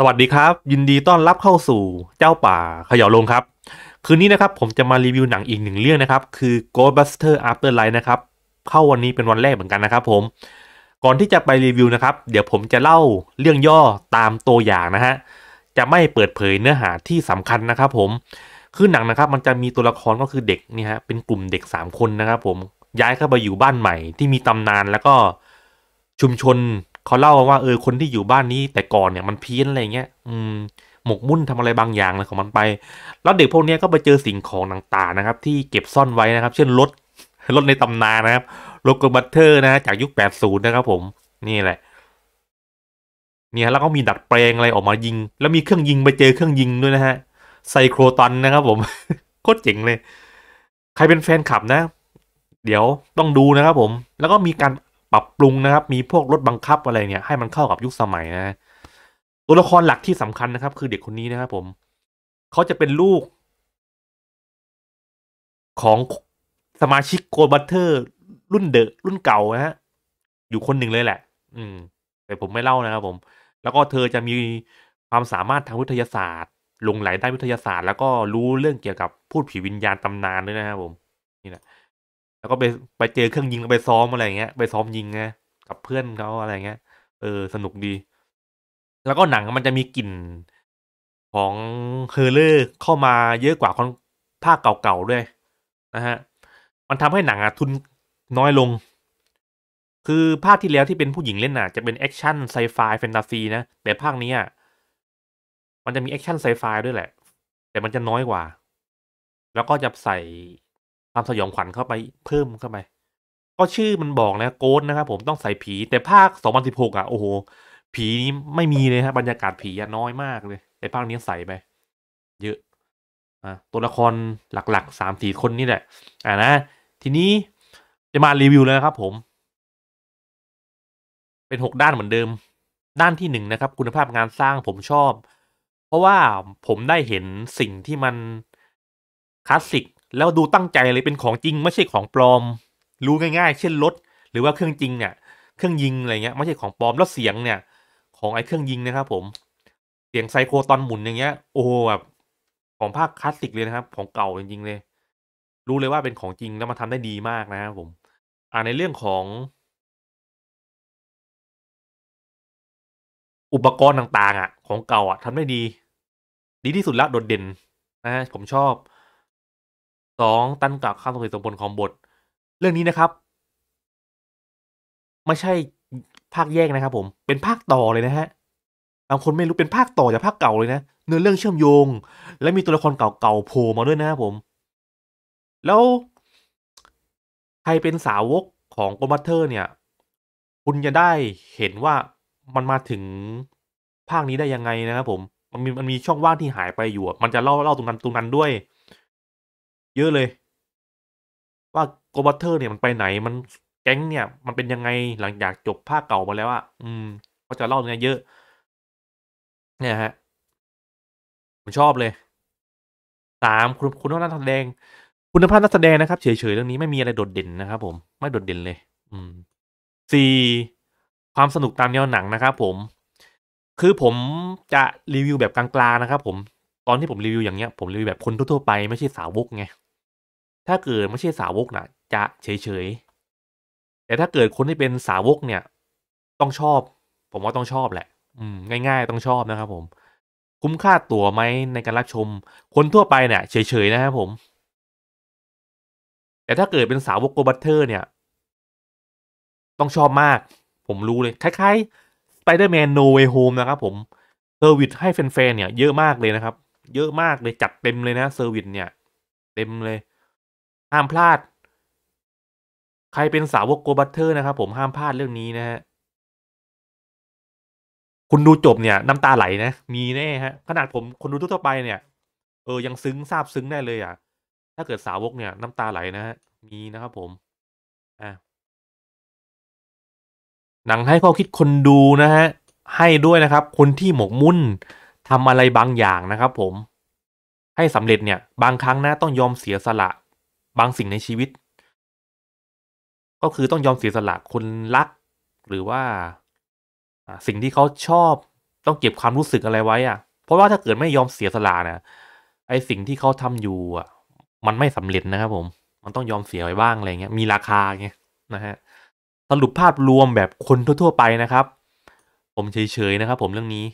สวัสดีครับ ยินดีต้อนรับเข้าสู่เจ้าป่าขย่าลงครับ คืนนี้นะครับผมจะมารีวิวหนังอีกหนึ่งเรื่องนะครับคือ g o l d b u s t e r Afterlife นะครับ เข้าวันนี้เป็นวันแรกเหมือนกันนะครับผม ก่อนที่จะไปรีวิวนะครับ เดี๋ยวผมจะเล่าเรื่องย่อตามตัวอย่างนะฮะจะไม่เปิดเผยเนื้อหาที่สำคัญนะครับผมคือหนังนะครับ มันจะมีตัวละครก็คือเด็กนี่ฮะเป็นกลุ่มเด็ก3คนนะครับผมย้ายเข้าไปอยู่บ้านใหม่ ที่มีตำนานแล้วก็ชุมชนเขาเล่าว่าเออคนที่อยู่บ้านนี้แต่ก่อนเนี่ย มันเพี้ยนอะไรเงี้ยอืม หมกมุ่นทำอะไรบางอย่างอะไรของมันไปแล้วเด็กพวกนี้ก็ไปเจอสิ่งของต่างๆนะครับ ที่เก็บซ่อนไว้นะครับ เช่นรถรถในตำนานนะครับรถกบัตเทอร์นะจากยุค80นะครับ ผม นี่แหละ เนี่ย แล้วก็มีดัดแปลงอะไรออกมายิง แล้วมีเครื่องยิงไปเจอเครื่องยิงด้วยนะฮะ ไซโครตันนะครับ ผมโคตรเจ๋งเลย ใครเป็นแฟนขับนะ เดี๋ยวต้องดูนะครับผม แล้วก็มีการปรับปรุงนะครับมีพวกรถบังคับอะไรเนี่ย ให้มันเข้ากับยุคสมัยนะตัวละครหลักที่สำคัญนะครับคือเด็กคนนี้นะครับผมเขาจะเป็นลูก ของสมาชิกโกลบัตเทอร์ รุ่นเดอะรุ่นเก่านะฮะอยู่คนหนึ่งเลยแหละ อืม แต่ผมไม่เล่านะครับผม แล้วก็เธอจะมีความสามารถทางวิทยาศาสตร์ ลงไหลได้วิทยาศาสตร์ แล้วก็รู้เรื่องเกี่ยวกับพูดผีวิญญาณตำนานด้วยนะครับผม นี่แหละแล้วก็ไปไปเจอเครื่องยิงไปซ้อม อะไรเงี้ยไปซ้อมยิงไงกับเพื่อนเขาอะไรเงี้ย เออ สนุกดี แล้วก็หนังมันจะมีกลิ่น ของเฮอร์เลอร์เข้ามาเยอะกว่าคนภาคเก่าๆด้วยนะฮะมันทำให้หนังอ่ะทุนน้อยลง คือภาคที่แล้วที่เป็นผู้หญิงเล่นอ่ะจะเป็นแอคชั่นไซไฟแฟนตาซีนะแต่ภาคนี้อ่ะมันจะมีแอคชั่นไซไฟด้วยแหละ แต่มันจะน้อยกว่า แล้วก็จะใส่ความสยองขวัญเข้าไปเพิ่มเข้าไป ก็ชื่อมันบอกแล้วโกดนะครับผมต้องใส่ผี แต่ภาค 2016 อ่ะ โอ้โห ผีนี้ไม่มีเลยฮะบรรยากาศผีน้อยมากเลยไอ้ภาคนี้ใส่ไปเยอะอ่ะตัวละครหลักๆสามสี่คนนี่แหละอ่านะทีนี้จะมารีวิวเลยครับผม เป็นหกด้านเหมือนเดิม ด้านที่หนึ่งนะครับ คุณภาพงานสร้างผมชอบ เพราะว่าผมได้เห็นสิ่งที่มันคลาสสิกแล้วดูตั้งใจเลยเป็นของจริงไม่ใช่ของปลอม รู้ง่ายๆ เช่นรถ หรือว่าเครื่องจริงเนี่ยเครื่องยิงอะไรเงี้ยไม่ใช่ของปลอมแล้วเสียงเนี่ย ของไอ้เครื่องยิงนะครับผมเสียงไซโคตอนหมุนอย่างเงี้ยโอ้แบบของภาคคลาสสิกเลยนะครับ ของเก่าจริงๆเลย รู้เลยว่าเป็นของจริงแล้วมาทำได้ดีมากนะครับผมอ่าในเรื่องของ อุปกรณ์ต่างๆอ่ะของเก่าอ่ะ ทำได้ดี ดีที่สุดละโดดเด่นนะผมชอบสองตันกลับข้ามสมเหตุสมผลของบท เรื่องนี้นะครับ ไม่ใช่ภาคแยกนะครับผม เป็นภาคต่อเลยนะฮะบางคนไม่รู้เป็นภาคต่อจากภาคเก่าเลยนะ เนื้อเรื่องเชื่อมโยง และมีตัวละครเก่าๆโผล่มาด้วยนะครับผม แล้ว ใครเป็นสาวกของโกมัตเตอร์เนี่ย คุณจะได้เห็นว่ามันมาถึงภาคนี้ได้ยังไงนะครับผม มันมีมันมีช่องว่างที่หายไปอยู่ มันจะเล่าเล่าตรงนั้นตรงนั้นด้วยเยอะเลย ว่าโกบัตเทอร์เนี่ยมันไปไหน มันแก๊งเนี่ย มันเป็นยังไงหลังจากจบภาคเก่ามาแล้วอะอืมก็จะเล่าเนี่ยเยอะ เนี่ยฮะผมชอบเลยสามคุณคุณภาพนักแสดง คุณภาพนักแสดงนะครับ เฉยๆเรื่องนี้ไม่มีอะไรโดดเด่นนะครับผมไม่โดดเด่นเลย อืมสี่ความสนุกตามแนวหนังนะครับผม คือผมจะรีวิวแบบกลางๆนะครับผม ตอนที่ผมรีวิวอย่างเงี้ย ผมรีวิวแบบคนทั่วๆไปไม่ใช่สาวกไงถ้าเกิดไม่ใช่สาวกนะ่ะ จะเฉยๆแต่ถ้าเกิดคนที่เป็นสาวกเนี่ย ต้องชอบ ผมว่าต้องชอบแหละ อืมง่าย ๆ ต้องชอบนะครับผม คุ้มค่าตั๋วไหมในการรับชม คนทั่วไปเนี่ยเฉยๆนะครับผม แต่ถ้าเกิดเป็นสาวกโกบัตเทอร์ เนี่ย ต้องชอบมาก ผมรู้เลยคล้ายๆ Spider-Man No Way Home นะครับผมเซอร์วิสให้แฟนๆเนี่ยเยอะมากเลยนะครับ เยอะมากเลยจัดเต็มเลยนะ เซอร์วิสเนี่ย เต็มเลยห้ามพลาด ใครเป็นสาวกโกบัตเทอร์นะครับผมห้ามพลาดเรื่องนี้นะฮะคุณดูจบเนี่ย น้ำตาไหลนะมีแน่ฮะขนาดผม คนดูทั่วไปเนี่ยเออ ยังซึ้งซาบซึ้งได้เลยอ่ะ ถ้าเกิดสาวกเนี่ย น้ำตาไหลนะฮะมีนะครับผมอ่ะหนังให้ข้อคิดคนดูนะฮะให้ด้วยนะครับ คนที่หมกมุ่นทำอะไรบางอย่างนะครับ ผม ให้สำเร็จเนี่ย บางครั้งนะต้องยอมเสียสละบางสิ่งในชีวิต ก็คือต้องยอมเสียสละคนรักหรือว่าสิ่งที่เขาชอบต้องเก็บความรู้สึกอะไรไว้อะเพราะว่าถ้าเกิดไม่ยอมเสียสละนะไอสิ่งที่เขาทำอยู่อ่ะมันไม่สำเร็จนะครับผม มันต้องยอมเสียไว้บ้างอะไรเงี้ยมีราคาเงี้ยนะฮะสรุปภาพรวมแบบคนทั่ว ๆ ไปนะครับ ผมเฉยๆนะครับผมเรื่องนี้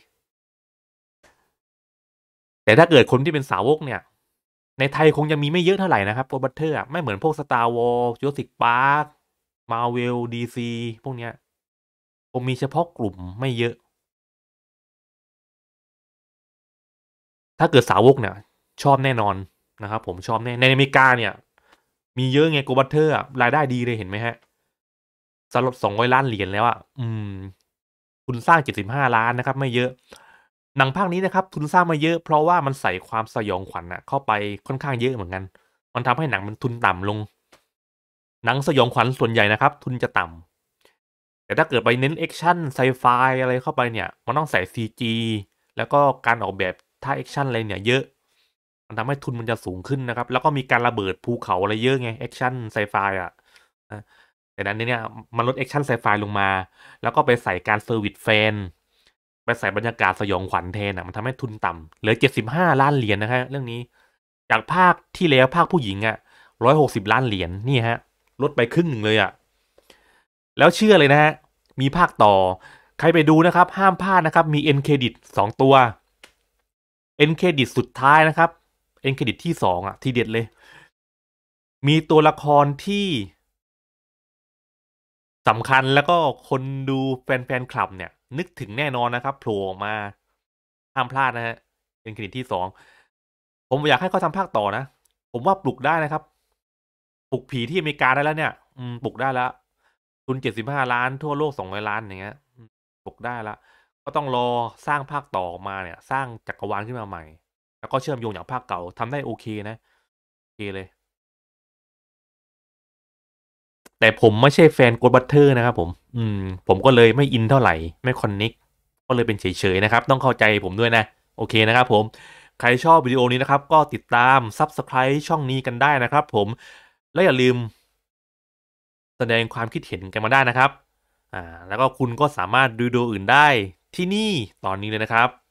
แต่ถ้าเกิดคนที่เป็นสาวกเนี่ยในไทยคงยังมีไม่เยอะเท่าไหร่นะครับโปรบัตเทอร์ไม่เหมือนพวก Star w a r ล j u r a s s i c Park Marvel DC พวกเนี้ยคงมีเฉพาะกลุ่มไม่เยอะ ถ้าเกิดสาวกเนี่ยชอบแน่นอนนะครับผมชอบแน่ ในอเมริกาเนี่ยมีเยอะไงโกบัตเทอร์รายได้ดีเลยเห็นไหมฮะ สรุปสองร้อยล้านเหรียญแล้วอะ่ะอืม คุณสร้างเจ็ดสิบห้าล้านนะครับ ไม่เยอะหนังภาคนี้นะครับทุนสร้างมาเยอะเพราะว่ามันใส่ความสยองขวัญนะเข้าไปค่อนข้างเยอะเหมือนกัน มันทำให้หนังมันทุนต่ำลง หนังสยองขวัญส่วนใหญ่นะครับ ทุนจะต่ำ แต่ถ้าเกิดไปเน้นแอคชั่นไซไฟอะไรเข้าไปเนี่ยมันต้องใส่ CG แล้วก็การออกแบบท่าแอคชั่นอะไรเนี่ยเยอะ มันทำให้ทุนมันจะสูงขึ้นนะครับแล้วก็มีการระเบิดภูเขาอะไรเยอะไงแอคชั่นไซไฟอ่ะแต่นั้นเนี่ยมันลดแอคชั่นไซไฟลงมา แล้วก็ไปใส่การเซอร์วิสแฟนไปใส่บรรยากาศสยองขวัญแทนอ่ะมันทำให้ทุนต่ำเหลือเจ็ดสิบห้าล้านเหรียญนนะครับเรื่องนี้ จากภาคที่แล้ว ภาคผู้หญิงอ่ะร้อยหกสิบล้านเหรียญนนี่ฮะ ลดไปครึ่งหนึ่งเลยอ่ะ แล้วเชื่อเลยนะฮะ มีภาคต่อ ใครไปดูนะครับ ห้ามพลาดนะครับ มีเอ็นเครดิตสองตัวเอ็นเครดิตสุดท้ายนะครับเอ็นเครดิตที่สองอ่ะ ทีเด็ดเลย มีตัวละครที่สำคัญแล้วก็คนดูแฟนๆคลับเนี่ยนึกถึงแน่นอนนะครับโผล่ออกมา ห้ามพลาดนะฮะเป็นคลิที่สองผมอยากให้เขาทำภาคต่อนะผมว่าปลุกได้นะครับปลุกผีที่อเมริกาได้แล้วเนี่ยอืมปลุกได้แล้วทุนเจ็ดสิบห้าล้าน ทั่วโลกสองร้อยล้านอย่างเงี้ยปลุกได้ละก็ต้องรอสร้างภาคต่อมาเนี่ย สร้างจักรวาลขึ้นมาใหม่ แล้วก็เชื่อมโยงอย่างภาคเก่าทำได้โอเคนะโอเคเลย แต่ผมไม่ใช่แฟนกดบัตเทอร์ นะครับผมอืมผมก็เลยไม่อินเท่าไหร่ไม่คอนเน็กก็เลยเป็นเฉยๆนะครับ ต้องเข้าใจผมด้วยนะ โอเคนะครับผมใครชอบวิดีโอนี้นะครับ ก็ติดตาม Subscribe ช่องนี้กันได้นะครับผมและอย่าลืม แสดงความคิดเห็นกันมาได้นะครับอ่าแล้วก็คุณก็สามารถดูดูอื่นได้ที่นี่ตอนนี้เลยนะครับ